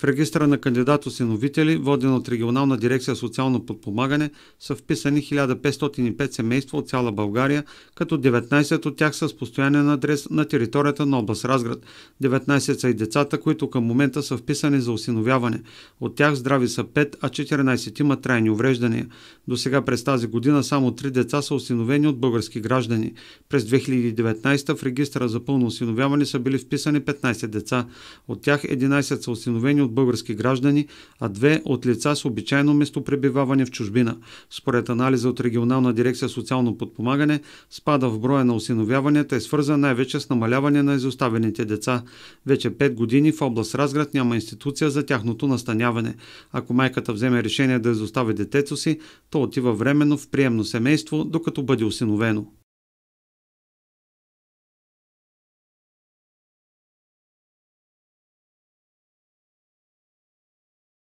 В регистра на кандидат-осиновители, воден от Регионална дирекция социално подпомагане, са вписани 1505 семейства от цяла България, като 19 от тях са с постоянен адрес на територията на област Разград. 19 са и децата, които към момента са вписани за осиновяване. От тях здрави са 5, а 14 има трайни увреждания. До сега през тази година само 3 деца са осиновени от български граждани. През 2019 в регистра за пълно осиновяване са били вписани 15 деца. От тях 11 са осиновени от български граждани, а две от лица с обичайно местопребиваване в чужбина. Според анализа от Регионална дирекция социално подпомагане, спада в броя на осиновяванията е свързан най-вече с намаляване на изоставените деца. Вече 5 години в област Разград няма институция за тяхното настаняване. Ако майката вземе решение да изостави детето си, то отива временно в приемно семейство, докато бъде осиновено.